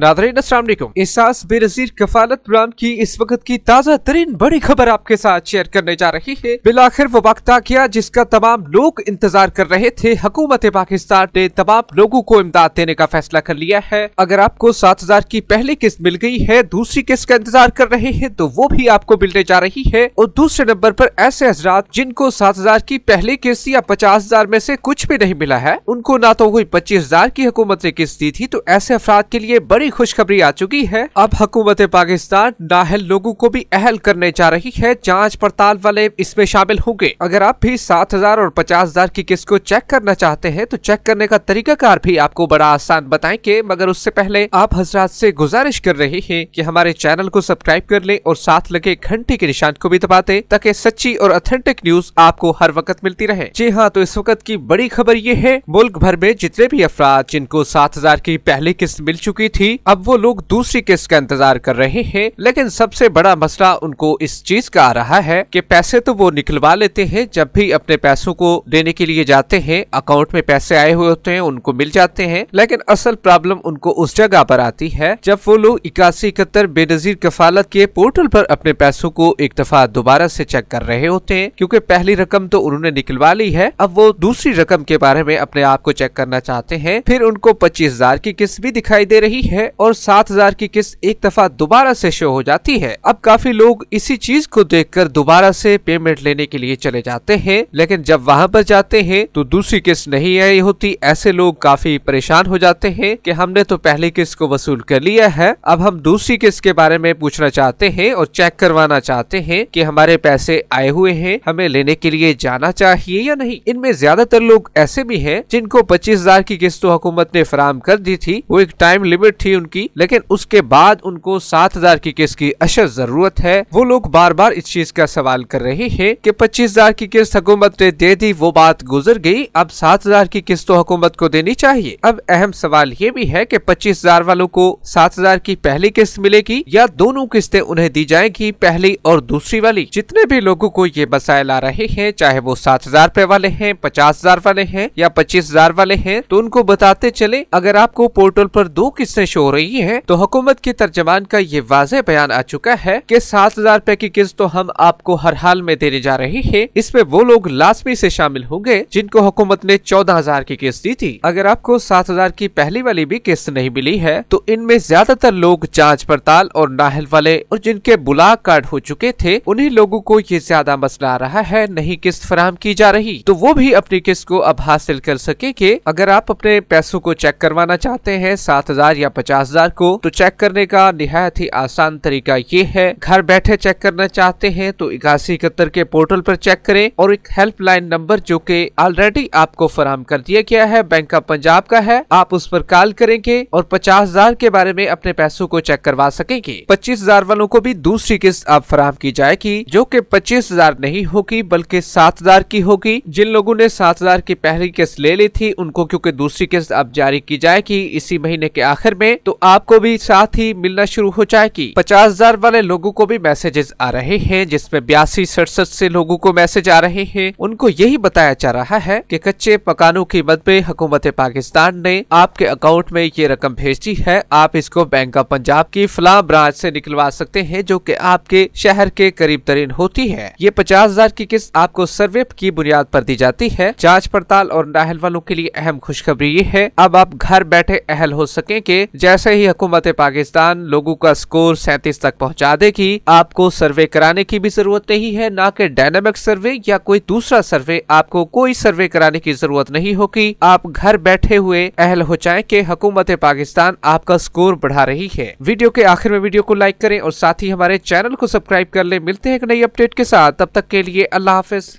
Nadreen इस एहसास Benazir कफालत programme की इस वक्त की ताज़ा तरीन बड़ी खबर आपके साथ शेयर करने जा रही है बिल आखिर वो वक्त आ गया जिसका तमाम लोग इंतजार कर रहे थे हुकूमत पाकिस्तान ने तमाम लोगों को इमदाद देने का फैसला कर लिया है अगर आपको सात हजार की पहली किस्त मिल गई है दूसरी किस्त का इंतजार कर रहे हैं तो वो भी आपको मिलने जा रही है और दूसरे नंबर आरोप ऐसे हजरात जिनको सात हजार की पहली किस्त या पचास हजार में से कुछ भी नहीं मिला है उनको ना तो कोई पच्चीस हजार की हुकूमत ने किस्त दी थी तो ऐसे अफराद के लिए बड़ी बड़ी खुशखबरी आ चुकी है अब हुकूमत पाकिस्तान नाहल लोगों को भी अहल करने जा रही है जाँच पड़ताल वाले इसमें शामिल होंगे अगर आप भी सात हजार और पचास हजार की किस्त को चेक करना चाहते हैं तो चेक करने का तरीकाकार भी आपको बड़ा आसान बताएंगे मगर उससे पहले आप हजरात से गुजारिश कर रहे हैं कि हमारे चैनल को सब्सक्राइब कर ले और साथ लगे घंटे के निशान को भी दबाते ताकि सच्ची और ऑथेंटिक न्यूज आपको हर वक्त मिलती रहे जी हाँ तो इस वक्त की बड़ी खबर ये है मुल्क भर में जितने भी अफराद जिनको सात हजार की पहली किस्त मिल चुकी थी अब वो लोग दूसरी किस्त का इंतजार कर रहे हैं लेकिन सबसे बड़ा मसला उनको इस चीज का आ रहा है कि पैसे तो वो निकलवा लेते हैं जब भी अपने पैसों को देने के लिए जाते हैं अकाउंट में पैसे आए हुए होते हैं उनको मिल जाते हैं लेकिन असल प्रॉब्लम उनको उस जगह पर आती है जब वो लोग इक्यासी इकहत्तर बेनजीर कफालत के पोर्टल पर अपने पैसों को एक दफा दोबारा से चेक कर रहे होते हैं क्योंकि पहली रकम तो उन्होंने निकलवा ली है अब वो दूसरी रकम के बारे में अपने आप को चेक करना चाहते हैं फिर उनको पच्चीस हजार की किस्त भी दिखाई दे रही है और सात हजार की किस्त एक दफा दोबारा से शो हो जाती है अब काफी लोग इसी चीज को देखकर दोबारा से पेमेंट लेने के लिए चले जाते हैं लेकिन जब वहाँ पर जाते हैं तो दूसरी किस्त नहीं आई होती ऐसे लोग काफी परेशान हो जाते हैं कि हमने तो पहली किस्त को वसूल कर लिया है अब हम दूसरी किस्त के बारे में पूछना चाहते है और चेक करवाना चाहते है की हमारे पैसे आए हुए है हमें लेने के लिए जाना चाहिए या नहीं इनमें ज्यादातर लोग ऐसे भी है जिनको पच्चीस हजार की किस्त तो हुकूमत ने फराम कर दी थी वो एक टाइम लिमिट थी उनकी लेकिन उसके बाद उनको सात हजार की किस्त की अशर जरूरत है वो लोग बार बार इस चीज का सवाल कर रहे हैं कि पच्चीस हजार की किस्त हुकूमत ने दे दी वो बात गुजर गई अब सात हजार की किस्त तो हुकूमत को देनी चाहिए अब अहम सवाल ये भी है कि पच्चीस हजार वालों को सात हजार की पहली किस्त मिलेगी या दोनों किस्तें उन्हें दी जाएगी पहली और दूसरी वाली जितने भी लोगों को ये मसाइल आ रहे हैं चाहे वो सात हजार रुपए वाले हैं पचास हजार वाले हैं या पच्चीस हजार वाले हैं तो उनको बताते चले अगर आपको पोर्टल पर दो किस्तें शो रही है तो हुकूमत के तर्जमान का ये वाज बयान आ चुका है की सात हजार रूपए की किस्त तो हम आपको हर हाल में देने जा रहे हैं इसमें वो लोग लाजमी ऐसी शामिल होंगे जिनको हुकूमत ने चौदह हजार की किस्त दी थी अगर आपको सात हजार की पहली वाली भी किस्त नहीं मिली है तो इनमें ज्यादातर लोग जाँच पड़ताल और नाहल वाले और जिनके बुला कार्ड हो चुके थे उन्ही लोगों को ये ज्यादा मसला आ रहा है नहीं किस्त फराम की जा रही तो वो भी अपनी किस्त को अब हासिल कर सकेंगे अगर आप अपने पैसों को चेक करवाना चाहते हैं सात हजार या पचास पचास हजार को तो चेक करने का निहायत ही आसान तरीका ये है घर बैठे चेक करना चाहते हैं तो इक्यासी इकहत्तर के पोर्टल पर चेक करें और एक हेल्पलाइन नंबर जो कि ऑलरेडी आपको फराम कर दिया गया है बैंक ऑफ पंजाब का है आप उस पर कॉल करेंगे और पचास हजार के बारे में अपने पैसों को चेक करवा सकेंगे पच्चीस हजार वालों को भी दूसरी किस्त आप फराम की जाएगी जो की पच्चीस हजार नहीं होगी बल्कि सात हजार की होगी जिन लोगों ने सात हजार की पहली किस्त ले ली थी उनको क्योंकि दूसरी किस्त अब जारी की जाएगी इसी महीने के आखिर में तो आपको भी साथ ही मिलना शुरू हो जाएगी पचास हजार वाले लोगों को भी मैसेजेस आ रहे हैं जिसमें बयासी सड़सठ से लोगों को मैसेज आ रहे हैं उनको यही बताया जा रहा है कि कच्चे पकानों की मद में हुकूमत पाकिस्तान ने आपके अकाउंट में ये रकम भेज दी है आप इसको बैंक ऑफ पंजाब की फला ब्रांच ऐसी निकलवा सकते हैं जो की आपके शहर के करीब तरीन होती है ये पचास हजार की किस्त आपको सर्वे की बुनियाद पर दी जाती है जाँच पड़ताल और नाहल वालों के लिए अहम खुशखबरी ये है अब आप घर बैठे अहल हो सकेंगे जैसे ही हुकूमत पाकिस्तान लोगों का स्कोर सैंतीस तक पहुँचा देगी आपको सर्वे कराने की भी जरूरत नहीं है ना कि डायनामिक सर्वे या कोई दूसरा सर्वे आपको कोई सर्वे कराने की जरूरत नहीं होगी आप घर बैठे हुए अहल हो जाए की हुकूमत पाकिस्तान आपका स्कोर बढ़ा रही है वीडियो के आखिर में वीडियो को लाइक करें और साथ ही हमारे चैनल को सब्सक्राइब कर ले मिलते हैं एक नई अपडेट के साथ तब तक के लिए अल्लाह हाफिज